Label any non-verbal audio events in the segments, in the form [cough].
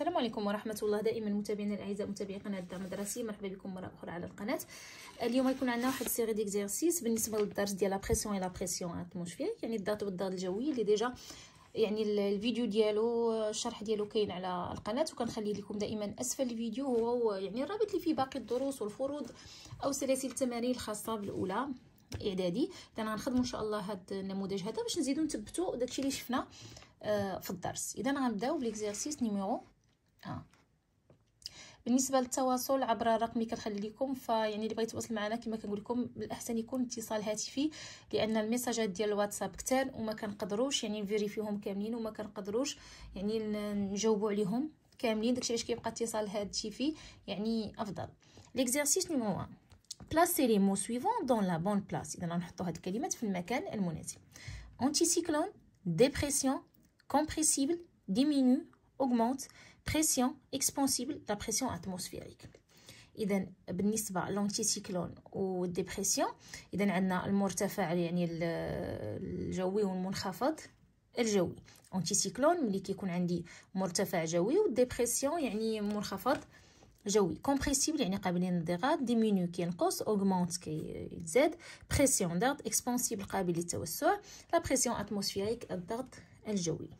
السلام عليكم ورحمه الله دائما متابعينا الاعزاء متابعي قناه الدار المدرسي مرحبا بكم مره اخرى على القناه اليوم غيكون عندنا واحد سيغي ديكزيرسيس بالنسبه للدرس ديال لابخيسيون بريسيون اي لا يعني الضغط والضغط الجوي اللي ديجا يعني الفيديو ديالو الشرح ديالو كاين على القناه وكنخلي لكم دائما اسفل الفيديو هو يعني الرابط اللي فيه باقي الدروس والفروض او سلاسل التمارين الخاصه بالاولى اعدادي إذا غنخدمو ان شاء الله هاد النموذج هذا باش نزيدو نثبتو داكشي اللي شفنا آه، في الدرس اذا غنبداو بليكزيرسيس نيميرو آه. بالنسبه للتواصل عبر رقمي كنخلي لكم فيعني اللي بغيت يتواصل معنا كما كنقول لكم الاحسن يكون اتصال هاتفي لان الميساجات ديال الواتساب كثار وما كنقدروش يعني نفيريفيهم كاملين وما كنقدروش يعني نجاوبوا عليهم كاملين داكشي علاش كيبقى اتصال هاتفي يعني افضل ليكزيرسيس نيمو 1 بلاسي لي مو سويفون دون لا بون بلاس اذا نحطوا هاد الكلمات في المكان المناسب انتي سيكلون ديبرسيون كومبريسيبل ديمينو augmente pression expansible la pression atmosphérique اذا بالنسبه لونتيسيكلون والديبرسيون اذا عندنا المرتفع يعني الجوي والمنخفض الجوي اونتيسيكلون ملي كيكون عندي مرتفع جوي والديبرسيون يعني منخفض جوي كومبريسيبل يعني قابل للانضغاط ديمينيو كينقص اوغمونت كيتزاد بريسيون ضغط اكسبانسيبل قابل للتوسع لا بريسيون اتموسفيريك الضغط الجوي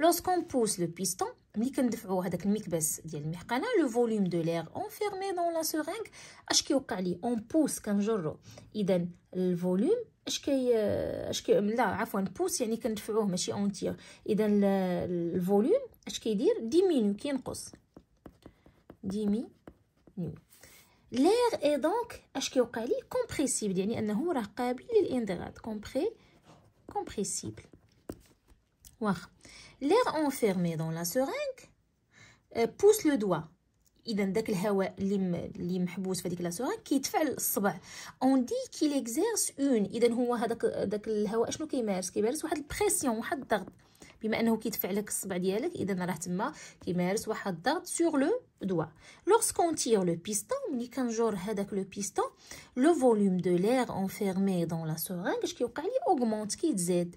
Lorsqu'on pousse le piston, oh, le volume de l'air enfermé dans la seringue, on pousse le volume. Euh, euh, oh, diminue L'air est donc compressible. لير enfermé دون لا seringue بوس لو دوا اذا داك الهواء اللي اللي محبوس في هذيك لاسورا كيدفع الصبع اون دي كي ليكزيرس اون اذا هو هذاك داك الهواء شنو كيمارس كيمارس واحد البريسيون واحد الضغط بما انه كيدفع لك الصبع ديالك اذا راه تما كيمارس واحد الضغط سور لو دوا لوغسكون تير لو بيستون ملي كنجور هذاك لو بيستون لو فوليوم دو لير انفيرمي دون لا سورينغ اش كيوقع لي اوغمونت كيتزاد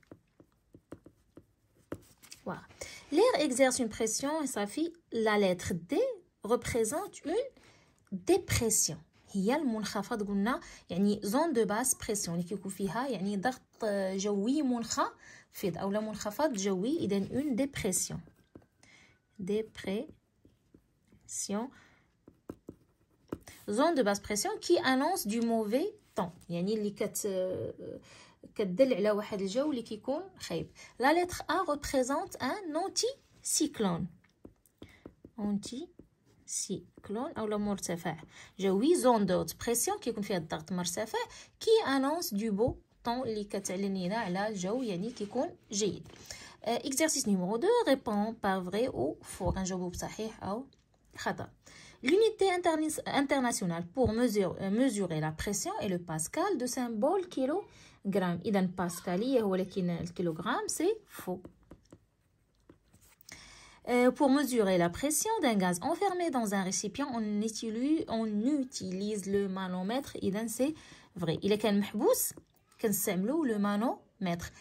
Voilà. L'air exerce une pression et ça fait la lettre D représente une dépression. هي المنخفض قلنا يعني زون دو باس بريسيون اللي كيكون فيها يعني ضغط جوي منخفض اولا منخفض جوي اذا اون ديبريسيون ديبريسيون زون دو باس بريسيون كي انونس دو موفي طون يعني اللي كت la lettre A représente un anticyclone, anticyclone ou la montée faible. Je suis haute pression qui annoncent faible qui annonce du beau temps. qui euh, Exercice numéro 2 répond par vrai ou faux. Je vous au château. L'unité internationale pour euh, mesurer la pression est le Pascal, de symbole kilo, جرام اذا باسكاليه le kilogramme c'est faux. Euh, pour mesurer la pression d'un gaz enfermé dans un récipient, on utilise, le manomètre. donc c'est vrai. Il est qu'un le manomètre.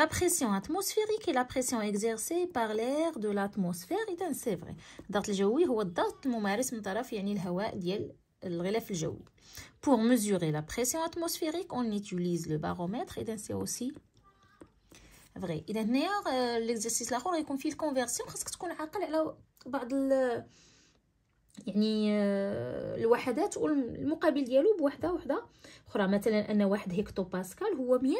la pression atmosphérique et la pression exercée par l'air de l'atmosphère c'est vrai. الغلاف الجوي pour mesurer la pression atmosphérique on utilise le baromètre اذا سي اوسي فري اذا هنايا ليكزيرسيس الاخر غيكون فيه الكونفيرسيون خاصك تكون عاقل على بعض ال يعني euh, الوحدات والمقابل ديالو بوحده وحده اخرى مثلا ان واحد هكتو باسكال هو 100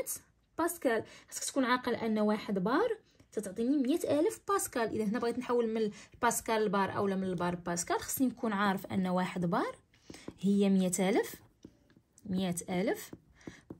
باسكال خاصك تكون عاقل ان واحد بار تتعطيني مئة ألف باسكال إذا هنا بغيت نحول من الباسكال لبار أولا من البار باسكال خصني نكون عارف أن واحد بار هي مية ألف مية ألف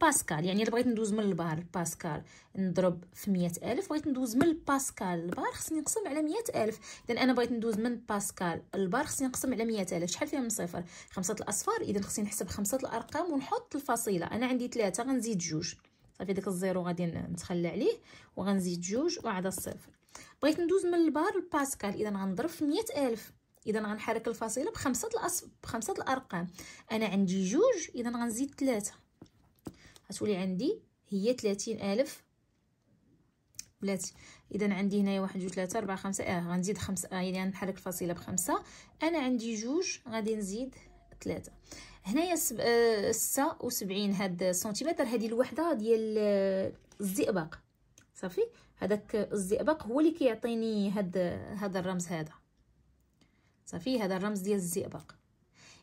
باسكال يعني الا بغيت ندوز من البار باسكال نضرب في مية ألف بغيت ندوز من الباسكال البار خصني نقسم على مية ألف إذا أنا بغيت ندوز من باسكال البار خصني نقسم على مية ألف شحال فيها من صفر خمسة الأصفار إذا خصني نحسب خمسة الأرقام ونحط الفصيلة أنا عندي ثلاثة غنزيد جوج صافي داك الزيرو غادي نتخلى عليه وغنزيد جوج وعاد الصفر بغيت ندوز من البار لباسكال إذا غنضرب في مية ألف اذا غنحرك الفصيله بخمسه الأص... بخمسه الارقام انا عندي جوج اذا غنزيد ثلاثه غتولي عندي هي 30000 بلاتي اذا عندي هنايا واحد جوج ثلاثه اربعه خمسه اه غنزيد خمسه آه يعني غنحرك الفصيله بخمسه انا عندي جوج غادي نزيد ثلاثه هنايا سب... آه... ستة وسبعين هاد السنتيمتر هذه الوحده ديال آه، الزئبق صافي هذاك الزئبق هو اللي كيعطيني هاد هذا الرمز هذا صافي هذا الرمز ديال الزئبق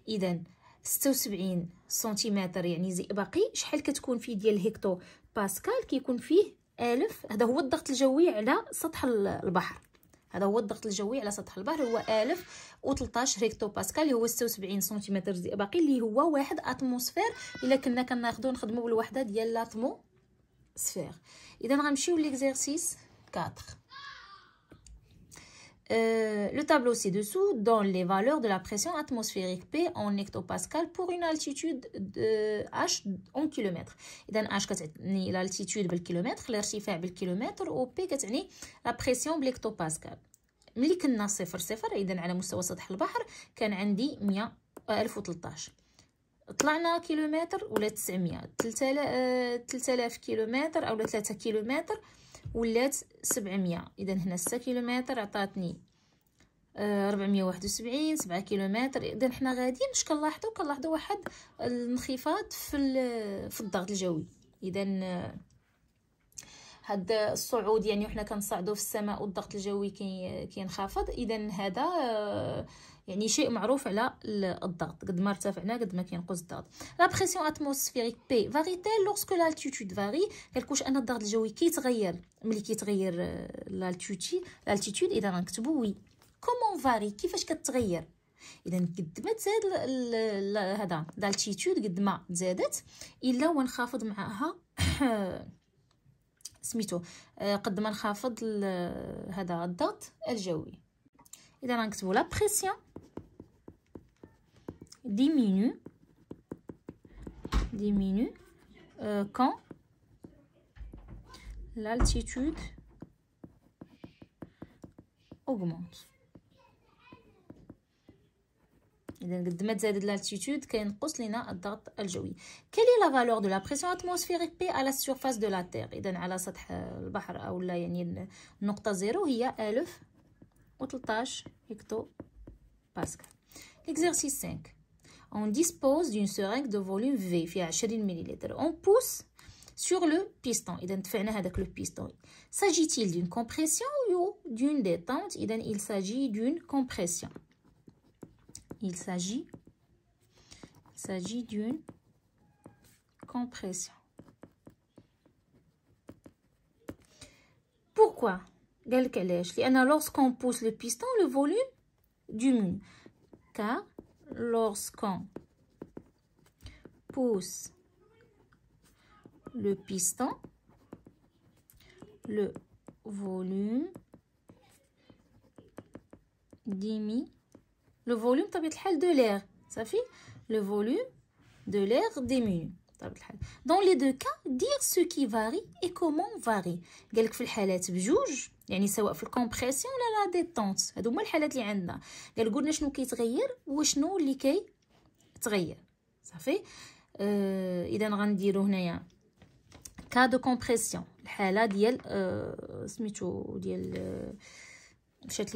اذا 76 سنتيمتر يعني زئبقي شحال كتكون فيه ديال الهكتو باسكال كيكون فيه ألف هذا هو الضغط الجوي على سطح البحر هذا هو الضغط الجوي على سطح البحر هو الف 1013 هكتو باسكال اللي هو 76 سنتيمتر زئبقي اللي هو واحد اتموسفير الا كنا كناخذو نخدمو بالوحده ديال لاتموسفير اذا غنمشيو ليكزيرسيس 4 Euh, le tableau ci-dessous donne les valeurs de la pression atmosphérique P en hectopascal pour une altitude de H en kilomètres. إذا H كتعني l'altitude l'archifère en بالكيلومتر و P كتعني la pression en hectopascal. ملي كنا صفر صفر إذا على مستوى سطح البحر كان عندي 100 1013 طلعنا كيلومتر ولا 900 3000 كيلومتر أو 3 كيلومتر ولات سبعمية اذا هنا ستة كيلومتر عطاتني آه، ربعمية واحد وسبعين سبعة كيلومتر اذا حنا غاديين باش كنلاحظو كنلاحظو واحد الانخفاض في في الضغط الجوي اذا هاد الصعود يعني وحنا كنصعدوا في السماء والضغط الجوي كينخفض اذا هذا آه، يعني شيء معروف على الضغط قد ما ارتفعنا قد ما كينقص الضغط لا بريسيون اتموسفيريك بي فاري تي لوغسكو لالتيتود فاري كلكوش ان الضغط الجوي كيتغير ملي كيتغير لالتيتي آه، لالتيتود اذا غنكتبو وي كومون فاري كيفاش كتغير اذا قد ما تزاد هذا دالتيتود قد ما تزادت الا ونخافض معها [coughs] آه، سميتو آه، قد ما نخافض آه، هذا الضغط الجوي اذا نكتبوا لا بريسيون ديمينو ديمينو كون لالتيتود اوغمونت اذا قد ما تزادت لالتيتود la لينا الضغط الجوي كالي لا فالور دو لا بريسيون اتموسفيريك 5 on dispose d'une seringue de volume V à 20 ml. on pousse sur le piston avec دفعنا piston s'agit-il d'une compression ou d'une détente il s'agit d'une compression il s'agit s'agit d'une compression. Pourquoi Lorsqu'on pousse le piston, le volume diminue. Car lorsqu'on pousse le piston, le volume diminue le volume de l'air. Ça le volume de l'air diminue. Dans les deux cas, dire ce qui varie et comment varie. قالك في الحالات بجوج يعني سواء في الكومبريسيون ولا لا ديتونت هادو هما الحالات اللي عندنا قال قلنا شنو كيتغير وشنو اللي تغير صافي اه اذا غنديروا هنايا كا كومبريسيون الحاله ديال سميتو ديال مشات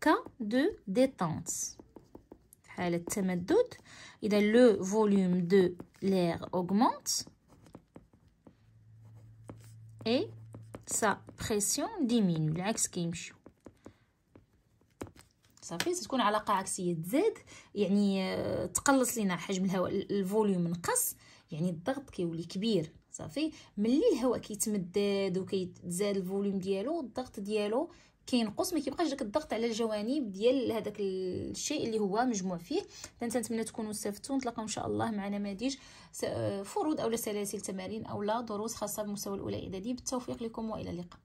cas de détente. le volume de l'air augmente et sa pression diminue. ça fait c'est صافي تكون علاقه عكسيه تزاد يعني آه، تقلص لينا حجم الهواء الفوليوم نقص يعني الضغط كيولي كبير صافي ملي الهواء كيتمدد وكيتزاد الفوليوم ديالو الضغط ديالو كينقص ما كيبقاش داك الضغط على الجوانب ديال هذاك الشيء اللي هو مجموع فيه فانت نتمنى تكونوا استفدتوا نتلاقاو ان شاء الله مع نماذج آه، فروض اولا سلاسل تمارين اولا دروس خاصه بالمستوى الاولى الاعدادي بالتوفيق لكم والى اللقاء